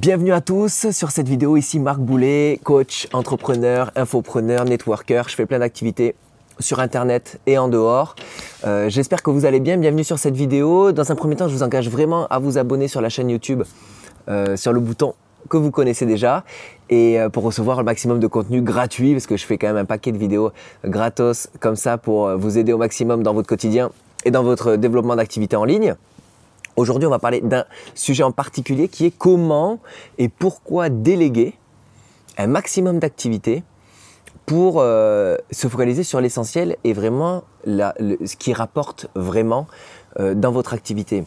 Bienvenue à tous sur cette vidéo, ici Marc Boulet, coach, entrepreneur, infopreneur, networker, je fais plein d'activités sur internet et en dehors. Euh, j'espère que vous allez bien, bienvenue sur cette vidéo. Dans un premier temps, je vous engage vraiment à vous abonner sur la chaîne YouTube, euh, sur le bouton que vous connaissez déjà et euh, pour recevoir le maximum de contenu gratuit parce que je fais quand même un paquet de vidéos gratos comme ça pour vous aider au maximum dans votre quotidien et dans votre développement d'activité en ligne. Aujourd'hui, on va parler d'un sujet en particulier qui est comment et pourquoi déléguer un maximum d'activités pour euh, se focaliser sur l'essentiel et vraiment ce qui rapporte vraiment euh, dans votre activité.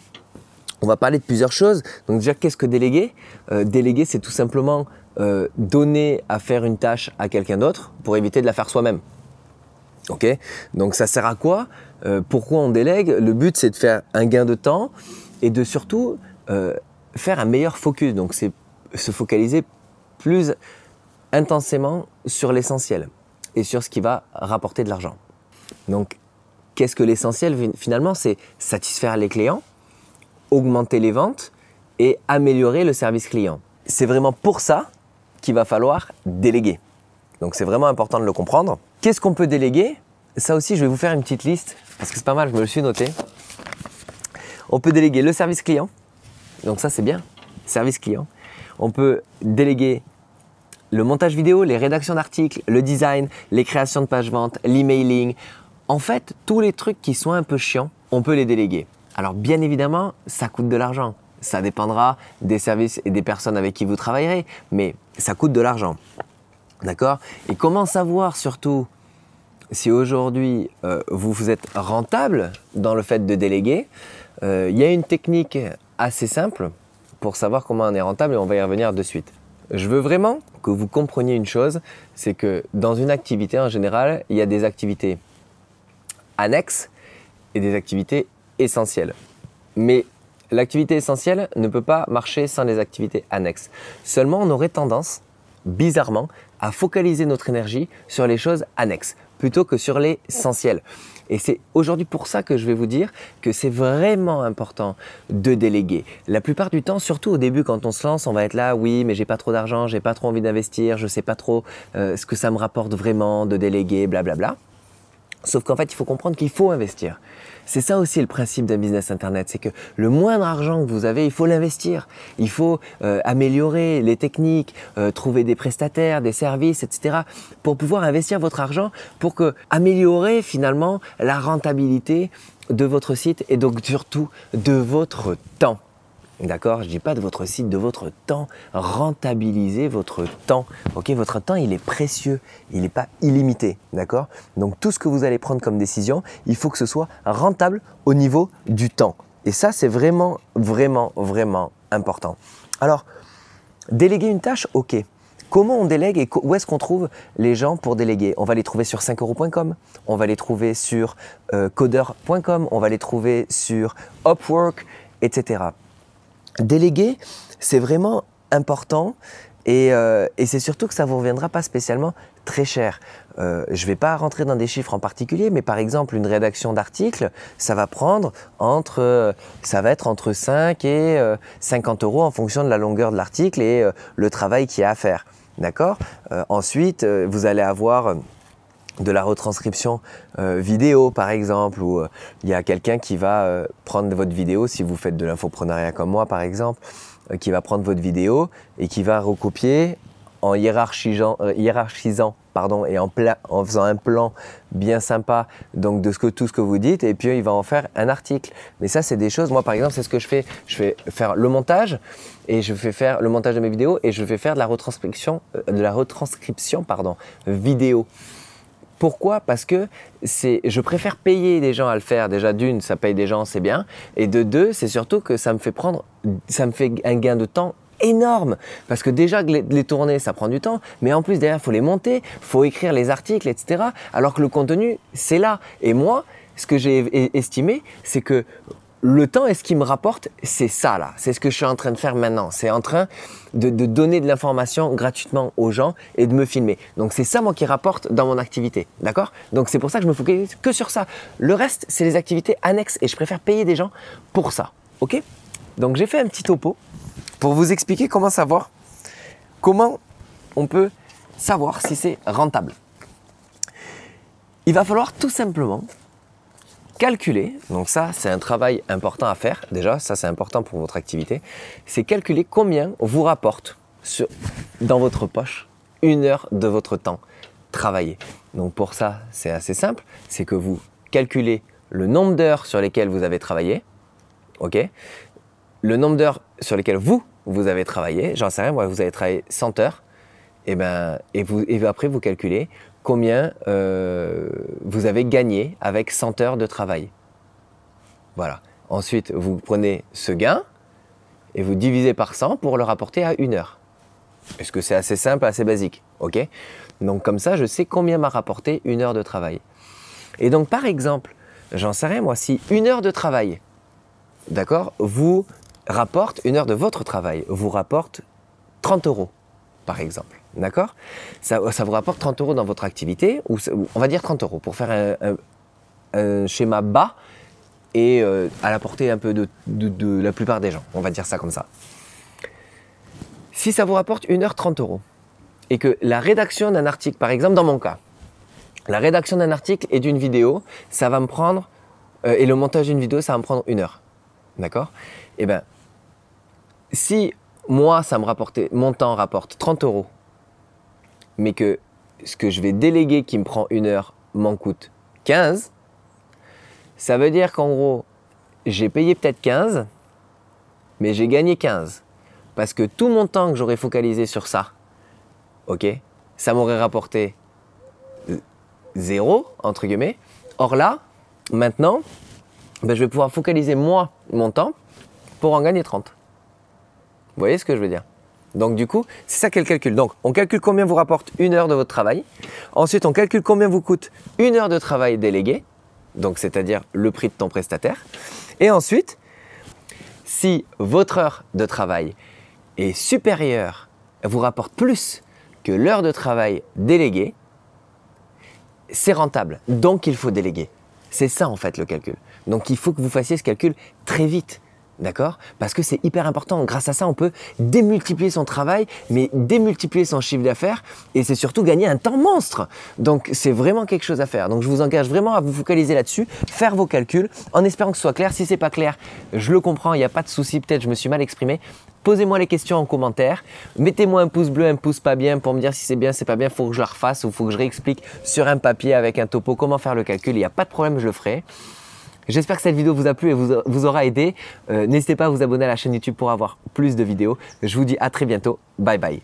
On va parler de plusieurs choses. Donc déjà, qu'est-ce que déléguer euh, Déléguer, c'est tout simplement donner à faire une tâche à quelqu'un d'autre pour éviter de la faire soi-même. Ok Donc ça sert à quoi Pourquoi on délègue Le but, c'est de faire un gain de temps et de surtout euh, faire un meilleur focus. Donc c'est se focaliser plus intensément sur l'essentiel et sur ce qui va rapporter de l'argent. Donc qu'est-ce que l'essentiel finalement C'est satisfaire les clients, augmenter les ventes et améliorer le service client. C'est vraiment pour ça qu'il va falloir déléguer. Donc c'est vraiment important de le comprendre. Qu'est-ce qu'on peut déléguer Ça aussi, je vais vous faire une petite liste, parce que c'est pas mal, je me le suis noté. On peut déléguer le service client, donc ça c'est bien, service client. On peut déléguer le montage vidéo, les rédactions d'articles, le design, les créations de pages vente, l'emailing. En fait, tous les trucs qui sont un peu chiants, on peut les déléguer. Alors bien évidemment, ça coûte de l'argent. Ça dépendra des services et des personnes avec qui vous travaillerez, mais ça coûte de l'argent. D'accord Et comment savoir surtout si aujourd'hui euh, vous, vous êtes rentable dans le fait de déléguer euh, il y a une technique assez simple pour savoir comment on est rentable et on va y revenir de suite. Je veux vraiment que vous compreniez une chose, c'est que dans une activité en général, il y a des activités annexes et des activités essentielles. Mais l'activité essentielle ne peut pas marcher sans les activités annexes. Seulement, on aurait tendance, bizarrement, à focaliser notre énergie sur les choses annexes plutôt que sur l'essentiel. Et c'est aujourd'hui pour ça que je vais vous dire que c'est vraiment important de déléguer. La plupart du temps, surtout au début quand on se lance, on va être là, oui, mais j'ai pas trop d'argent, j'ai pas trop envie d'investir, je sais pas trop euh, ce que ça me rapporte vraiment de déléguer, blablabla. Sauf qu'en fait, il faut comprendre qu'il faut investir. C'est ça aussi le principe d'un business internet, c'est que le moindre argent que vous avez, il faut l'investir. Il faut euh, améliorer les techniques, euh, trouver des prestataires, des services, etc. pour pouvoir investir votre argent pour que améliorer finalement la rentabilité de votre site et donc surtout de votre temps. D'accord Je ne dis pas de votre site, de votre temps. Rentabilisez votre temps. Votre temps, il est précieux. Il n'est pas illimité. D'accord Donc, tout ce que vous allez prendre comme décision, il faut que ce soit rentable au niveau du temps. Et ça, c'est vraiment, vraiment, vraiment important. Alors, déléguer une tâche, ok. Comment on délègue et où est-ce qu'on trouve les gens pour déléguer On va les trouver sur 5euros.com, on va les trouver sur euh, codeur.com, coder.com, on va les trouver sur Upwork, etc. Déléguer, c'est vraiment important et, euh, c'est surtout que ça ne vous reviendra pas spécialement très cher. Euh, je ne vais pas rentrer dans des chiffres en particulier, mais par exemple, une rédaction d'article, ça va prendre entre, euh, ça va être entre 5 et 50 euros en fonction de la longueur de l'article et le travail qu'il y a à faire. D'accord Ensuite, vous allez avoir de la retranscription euh, vidéo par exemple où euh, il y a quelqu'un qui va euh, prendre votre vidéo si vous faites de l'infoprenariat comme moi par exemple qui va prendre votre vidéo et qui va recopier en hiérarchisant, pardon et en, faisant un plan bien sympa donc de ce que tout ce que vous dites et puis il va en faire un article mais ça c'est des choses moi par exemple c'est ce que je fais je fais faire le montage et je fais faire le montage de mes vidéos et je vais faire de la retranscription de la retranscription pardon vidéo pourquoi Parce que c'est, je préfère payer des gens à le faire. Déjà, d'une, ça paye des gens, c'est bien. Et de deux, c'est surtout que ça me fait prendre, ça me fait un gain de temps énorme parce que déjà les, tournées ça prend du temps mais en plus derrière faut les monter faut écrire les articles etc alors que le contenu c'est là et moi ce que j'ai estimé c'est que le temps est ce qui me rapporte, c'est ça là. C'est ce que je suis en train de faire maintenant. C'est en train de, donner de l'information gratuitement aux gens et de me filmer. Donc c'est ça moi qui rapporte dans mon activité. D'accord Donc c'est pour ça que je me focalise que sur ça. Le reste, c'est les activités annexes et je préfère payer des gens pour ça. Ok Donc j'ai fait un petit topo pour vous expliquer comment savoir, comment on peut savoir si c'est rentable. Il va falloir tout simplement calculer, donc ça c'est un travail important à faire, déjà ça c'est important pour votre activité, c'est calculer combien vous rapporte dans votre poche une heure de votre temps travaillé. Donc pour ça c'est assez simple, c'est que vous calculez le nombre d'heures sur lesquelles vous avez travaillé, ok Le nombre d'heures sur lesquelles vous, vous avez travaillé, j'en sais rien, vous avez travaillé 100 heures, et, eh ben, et, vous, et après vous calculez combien euh, vous avez gagné avec 100 heures de travail. Voilà. Ensuite, vous prenez ce gain et vous divisez par 100 pour le rapporter à une heure. Est-ce que c'est assez simple, assez basique Ok Donc comme ça, je sais combien m'a rapporté une heure de travail. Et donc par exemple, j'en sais rien moi, si une heure de travail, d'accord, vous rapporte, une heure de votre travail, vous rapporte 30 euros, par exemple. D'accord ça, vous rapporte 30 euros dans votre activité, ou, on va dire 30 euros pour faire un, schéma bas et euh, à la portée un peu de, la plupart des gens. On va dire ça comme ça. Si ça vous rapporte 1h30 euros et que la rédaction d'un article, par exemple dans mon cas, la rédaction d'un article et d'une vidéo, ça va me prendre, euh, et le montage d'une vidéo, ça va me prendre une heure. D'accord Eh bien, si moi, ça me rapporte mon temps rapporte 30 euros mais que ce que je vais déléguer qui me prend une heure m'en coûte 15, ça veut dire qu'en gros, j'ai payé peut-être 15, mais j'ai gagné 15. Parce que tout mon temps que j'aurais focalisé sur ça, ok, ça m'aurait rapporté 0, entre guillemets. Or là, maintenant, ben, je vais pouvoir focaliser moi mon temps pour en gagner 30. Vous voyez ce que je veux dire donc du coup, c'est ça qu'elle calcule. Donc on calcule combien vous rapporte une heure de votre travail. Ensuite, on calcule combien vous coûte une heure de travail délégué, donc c'est-à-dire le prix de ton prestataire. Et ensuite, si votre heure de travail est supérieure, vous rapporte plus que l'heure de travail déléguée, c'est rentable. Donc il faut déléguer. C'est ça en fait le calcul. Donc il faut que vous fassiez ce calcul très vite. D'accord Parce que c'est hyper important. Grâce à ça, on peut démultiplier son travail, mais démultiplier son chiffre d'affaires. Et c'est surtout gagner un temps monstre. Donc c'est vraiment quelque chose à faire. Donc je vous engage vraiment à vous focaliser là-dessus, faire vos calculs, en espérant que ce soit clair. Si c'est pas clair, je le comprends, il n'y a pas de souci. Peut-être je me suis mal exprimé. Posez-moi les questions en commentaire. Mettez-moi un pouce bleu, un pouce pas bien pour me dire si c'est bien, c'est pas bien, faut que je la refasse ou faut que je réexplique sur un papier avec un topo comment faire le calcul. Il n'y a pas de problème, je le ferai. J'espère que cette vidéo vous a plu et vous, aura aidé. Euh, n'hésitez pas à vous abonner à la chaîne YouTube pour avoir plus de vidéos. Je vous dis à très bientôt. Bye bye.